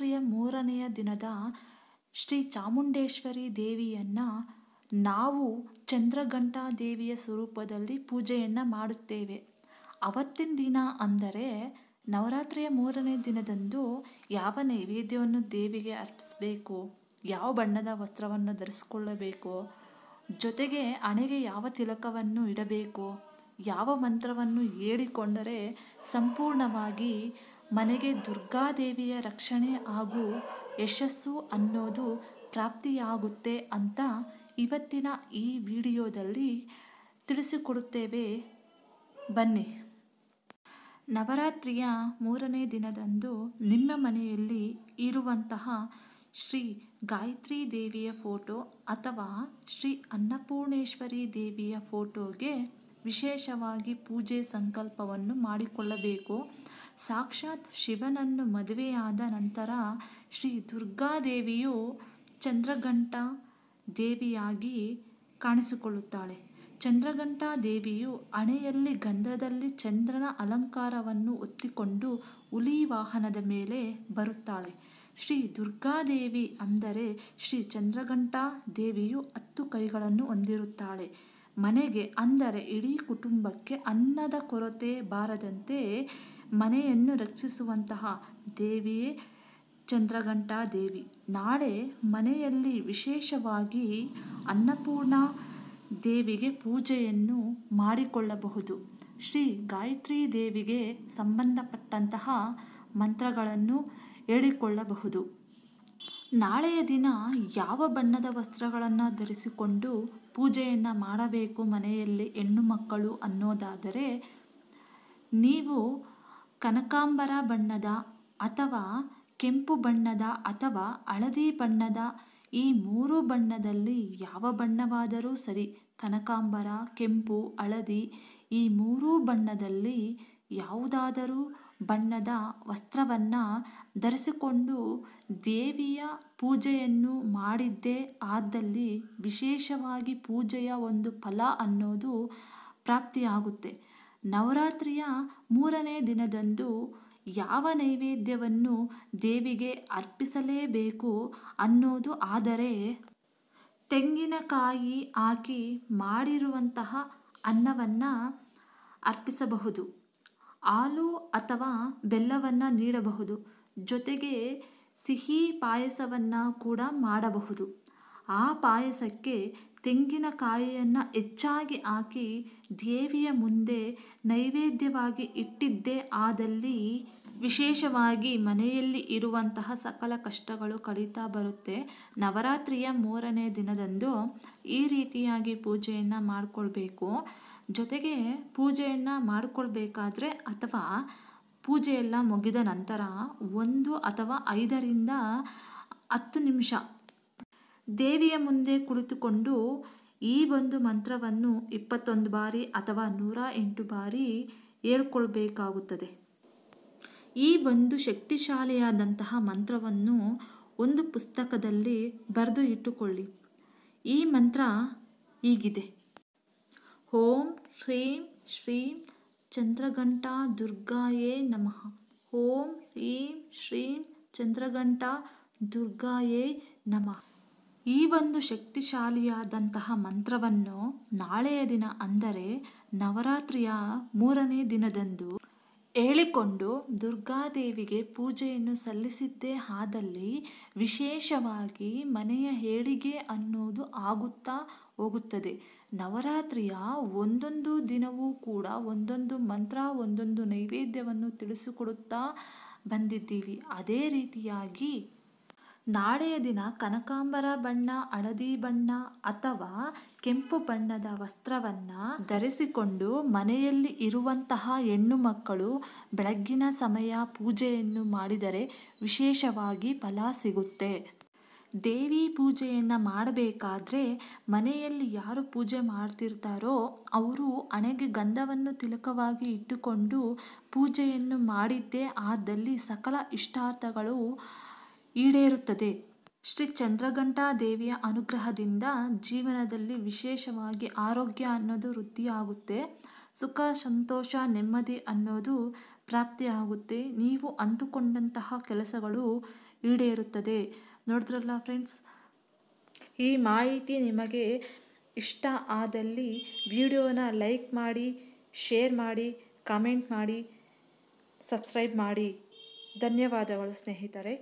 ನವರಾತ್ರಿಯ ಮೂರನೆಯ ದಿನದ ಶ್ರೀ ಚಾಮುಂಡೇಶ್ವರಿ ದೇವಿಯನ್ನು ನಾವು ಚಂದ್ರಘಂಟಾ ದೇವಿಯ ಸ್ವರೂಪದಲ್ಲಿ ಪೂಜೆಯನ್ನು ಮಾಡುತ್ತೇವೆ ಅವತ್ತಿನ ದಿನ ಅಂದರೆ ನವರಾತ್ರಿಯ ಮೂರನೇ ದಿನದಂದು ಯಾವ ನೈವೇದ್ಯವನ್ನು ದೇವಿಗೆ ಅರ್ಪಿಸಬೇಕು ಯಾವ ಬಣ್ಣದ ವಸ್ತ್ರವನ್ನು ಧರಿಸಿಕೊಳ್ಳಬೇಕು ಜೊತೆಗೆ ಹಣೆಗೆ ಯಾವ ತಿಲಕವನ್ನು ಇಡಬೇಕು ಯಾವ ಮಂತ್ರವನ್ನು ಹೇಳಿಕೊಂಡರೆ ಸಂಪೂರ್ಣವಾಗಿ ಮನೆಗೆ ದುರ್ಗಾದೇವಿಯ ರಕ್ಷಣೆ ಹಾಗೂ ಯಶಸ್ಸು ಅನ್ನೋದು ಪ್ರಾಪ್ತಿಯಾಗುತ್ತೆ ಅಂತ ಇವತ್ತಿನ ಈ ವಿಡಿಯೋದಲ್ಲಿ ತಿಳಿಸಿಕೊಡುತ್ತೇವೆ ಬನ್ನಿ ನವರಾತ್ರಿಯ ಮೂರನೇ ದಿನದಂದು ನಿಮ್ಮ ಮನೆಯಲ್ಲಿ ಇರುವಂತಹ ಶ್ರೀ ಗಾಯತ್ರಿ ದೇವಿಯ ಫೋಟೋ ಅಥವಾ ಶ್ರೀ ಅನ್ನಪೂರ್ಣೇಶ್ವರಿ ದೇವಿಯ ಫೋಟೋಗೆ ವಿಶೇಷವಾಗಿ ಪೂಜೆ ಸಂಕಲ್ಪವನ್ನು ಮಾಡಿಕೊಳ್ಳಬೇಕು ಸಾಕ್ಷಾತ್ ಶಿವನನ್ನು ಮದುವೆಯಾದ ನಂತರ ಶ್ರೀ ದುರ್ಗಾದೇವಿಯು ಚಂದ್ರಘಂಟ ದೇವಿಯಾಗಿ ಕಾಣಿಸಿಕೊಳ್ಳುತ್ತಾಳೆ ಚಂದ್ರಘಂಟಾ ದೇವಿಯು ಅಣೆಯಲ್ಲಿ ಗಂಧದಲ್ಲಿ ಚಂದ್ರನ ಅಲಂಕಾರವನ್ನು ಒತ್ತಿಕೊಂಡು ಹುಲಿ ವಾಹನದ ಮೇಲೆ ಬರುತ್ತಾಳೆ ಶ್ರೀ ದುರ್ಗಾದೇವಿ ಅಂದರೆ ಶ್ರೀ ಚಂದ್ರಘಂಟಾ ದೇವಿಯು ಹತ್ತು ಕೈಗಳನ್ನು ಹೊಂದಿರುತ್ತಾಳೆ ಮನೆಗೆ ಅಂದರೆ ಇಡೀ ಕುಟುಂಬಕ್ಕೆ ಅನ್ನದ ಕೊರತೆ ಬಾರದಂತೆ ಮನೆಯನ್ನು ರಕ್ಷಿಸುವಂತಹ ದೇವಿಯೇ ಚಂದ್ರಘಂಟಾ ದೇವಿ ನಾಳೆ ಮನೆಯಲ್ಲಿ ವಿಶೇಷವಾಗಿ ಅನ್ನಪೂರ್ಣ ದೇವಿಗೆ ಪೂಜೆಯನ್ನು ಮಾಡಿಕೊಳ್ಳಬಹುದು ಶ್ರೀ ಗಾಯತ್ರಿ ದೇವಿಗೆ ಸಂಬಂಧಪಟ್ಟಂತಹ ಮಂತ್ರಗಳನ್ನು ಹೇಳಿಕೊಳ್ಳಬಹುದು ನಾಳೆಯ ದಿನ ಯಾವ ಬಣ್ಣದ ವಸ್ತ್ರಗಳನ್ನು ಧರಿಸಿಕೊಂಡು ಪೂಜೆಯನ್ನು ಮಾಡಬೇಕು ಮನೆಯಲ್ಲಿ ಹೆಣ್ಣು ಮಕ್ಕಳು ಅನ್ನೋದಾದರೆ ನೀವು ಕನಕಾಂಬರ ಬಣ್ಣದ ಅಥವಾ ಕೆಂಪು ಬಣ್ಣದ ಅಥವಾ ಹಳದಿ ಬಣ್ಣದ ಈ ಮೂರು ಬಣ್ಣದಲ್ಲಿ ಯಾವ ಬಣ್ಣವಾದರೂ ಸರಿ ಕನಕಾಂಬರ ಕೆಂಪು ಹಳದಿ ಈ ಮೂರೂ ಬಣ್ಣದಲ್ಲಿ ಯಾವುದಾದರೂ ಬಣ್ಣದ ವಸ್ತ್ರವನ್ನು ಧರಿಸಿಕೊಂಡು ದೇವಿಯ ಪೂಜೆಯನ್ನು ಮಾಡಿದ್ದೇ ಆದಲ್ಲಿ ವಿಶೇಷವಾಗಿ ಪೂಜೆಯ ಒಂದು ಫಲ ಅನ್ನೋದು ಪ್ರಾಪ್ತಿಯಾಗುತ್ತೆ ನವರಾತ್ರಿಯ ಮೂರನೇ ದಿನದಂದು ಯಾವ ನೈವೇದ್ಯವನ್ನು ದೇವಿಗೆ ಅರ್ಪಿಸಲೇಬೇಕು ಅನ್ನೋದು ಆದರೆ ತೆಂಗಿನಕಾಯಿ ಹಾಕಿ ಮಾಡಿರುವಂತಹ ಅನ್ನವನ್ನು ಅರ್ಪಿಸಬಹುದು ಹಾಲು ಅಥವಾ ಬೆಲ್ಲವನ್ನು ನೀಡಬಹುದು ಜೊತೆಗೆ ಸಿಹಿ ಪಾಯಸವನ್ನು ಕೂಡ ಮಾಡಬಹುದು ಆ ಪಾಯಸಕ್ಕೆ ತೆಂಗಿನಕಾಯಿಯನ್ನು ಹೆಚ್ಚಾಗಿ ಹಾಕಿ ದೇವಿಯ ಮುಂದೆ ನೈವೇದ್ಯವಾಗಿ ಇಟ್ಟಿದ್ದೇ ಆದಲ್ಲಿ ವಿಶೇಷವಾಗಿ ಮನೆಯಲ್ಲಿ ಇರುವಂತಹ ಸಕಲ ಕಷ್ಟಗಳು ಕಡಿತಾ ಬರುತ್ತೆ ನವರಾತ್ರಿಯ ಮೂರನೇ ದಿನದಂದು ಈ ರೀತಿಯಾಗಿ ಪೂಜೆಯನ್ನು ಮಾಡಿಕೊಳ್ಬೇಕು ಜೊತೆಗೆ ಪೂಜೆಯನ್ನು ಮಾಡಿಕೊಳ್ಬೇಕಾದ್ರೆ ಅಥವಾ ಪೂಜೆಯೆಲ್ಲ ಮುಗಿದ ನಂತರ ಒಂದು ಅಥವಾ ಐದರಿಂದ ಹತ್ತು ನಿಮಿಷ ದೇವಿಯ ಮುಂದೆ ಕುಳಿತುಕೊಂಡು ಈ ಒಂದು ಮಂತ್ರವನ್ನು ಇಪ್ಪತ್ತೊಂದು ಬಾರಿ ಅಥವಾ ನೂರ ಎಂಟು ಬಾರಿ ಹೇಳ್ಕೊಳ್ಬೇಕಾಗುತ್ತದೆ ಈ ಒಂದು ಶಕ್ತಿಶಾಲಿಯಾದಂತಹ ಮಂತ್ರವನ್ನು ಒಂದು ಪುಸ್ತಕದಲ್ಲಿ ಬರೆದು ಇಟ್ಟುಕೊಳ್ಳಿ ಈ ಮಂತ್ರ ಹೀಗಿದೆ ಓಂ ಹ್ರೀಂ ಶ್ರೀಂ ಚಂದ್ರಘಂಟಾ ದುರ್ಗಾಯೇ ನಮಃ ಓಂ ಹ್ರೀಂ ಶ್ರೀಂ ಚಂದ್ರಘಂಟಾ ದುರ್ಗಾಯೇ ನಮಃ ಈ ಒಂದು ಶಕ್ತಿಶಾಲಿಯಾದಂತಹ ಮಂತ್ರವನ್ನು ನಾಳೆಯ ದಿನ ಅಂದರೆ ನವರಾತ್ರಿಯ ಮೂರನೇ ದಿನದಂದು ಹೇಳಿಕೊಂಡು ದುರ್ಗಾದೇವಿಗೆ ಪೂಜೆಯನ್ನು ಸಲ್ಲಿಸಿದ್ದೇ ಆದಲ್ಲಿ ವಿಶೇಷವಾಗಿ ಮನೆಯ ಹೇಳಿಗೆ ಅನ್ನೋದು ಆಗುತ್ತಾ ಹೋಗುತ್ತದೆ ನವರಾತ್ರಿಯ ಒಂದೊಂದು ದಿನವೂ ಕೂಡ ಒಂದೊಂದು ಮಂತ್ರ ಒಂದೊಂದು ನೈವೇದ್ಯವನ್ನು ತಿಳಿಸಿಕೊಡುತ್ತಾ ಬಂದಿದ್ದೀವಿ ಅದೇ ರೀತಿಯಾಗಿ ನಾಳೆಯ ದಿನ ಕನಕಾಂಬರ ಬಣ್ಣ ಹಳದಿ ಬಣ್ಣ ಅಥವಾ ಕೆಂಪು ಬಣ್ಣದ ವಸ್ತ್ರವನ್ನು ಧರಿಸಿಕೊಂಡು ಮನೆಯಲ್ಲಿ ಇರುವಂತಹ ಹೆಣ್ಣು ಮಕ್ಕಳು ಬೆಳಗ್ಗಿನ ಸಮಯ ಪೂಜೆಯನ್ನು ಮಾಡಿದರೆ ವಿಶೇಷವಾಗಿ ಫಲ ಸಿಗುತ್ತೆ ದೇವಿ ಪೂಜೆಯನ್ನು ಮಾಡಬೇಕಾದ್ರೆ ಮನೆಯಲ್ಲಿ ಯಾರು ಪೂಜೆ ಮಾಡ್ತಿರ್ತಾರೋ ಅವರು ಹಣೆಗೆ ಗಂಧವನ್ನು ತಿಲಕವಾಗಿ ಇಟ್ಟುಕೊಂಡು ಪೂಜೆಯನ್ನು ಮಾಡಿದ್ದೇ ಆದಲ್ಲಿ ಸಕಲ ಇಷ್ಟಾರ್ಥಗಳು ಈಡೇರುತ್ತದೆ ಶ್ರೀ ದೇವಿಯ ಅನುಗ್ರಹದಿಂದ ಜೀವನದಲ್ಲಿ ವಿಶೇಷವಾಗಿ ಆರೋಗ್ಯ ಅನ್ನೋದು ವೃದ್ಧಿಯಾಗುತ್ತೆ ಸುಖ ಸಂತೋಷ ನೆಮ್ಮದಿ ಅನ್ನೋದು ಪ್ರಾಪ್ತಿಯಾಗುತ್ತೆ ನೀವು ಅಂದುಕೊಂಡಂತಹ ಕೆಲಸಗಳು ಈಡೇರುತ್ತದೆ ನೋಡಿದ್ರಲ್ಲ ಫ್ರೆಂಡ್ಸ್ ಈ ಮಾಹಿತಿ ನಿಮಗೆ ಇಷ್ಟ ಆದಲ್ಲಿ ವಿಡಿಯೋನ ಲೈಕ್ ಮಾಡಿ ಶೇರ್ ಮಾಡಿ ಕಮೆಂಟ್ ಮಾಡಿ ಸಬ್ಸ್ಕ್ರೈಬ್ ಮಾಡಿ ಧನ್ಯವಾದಗಳು ಸ್ನೇಹಿತರೆ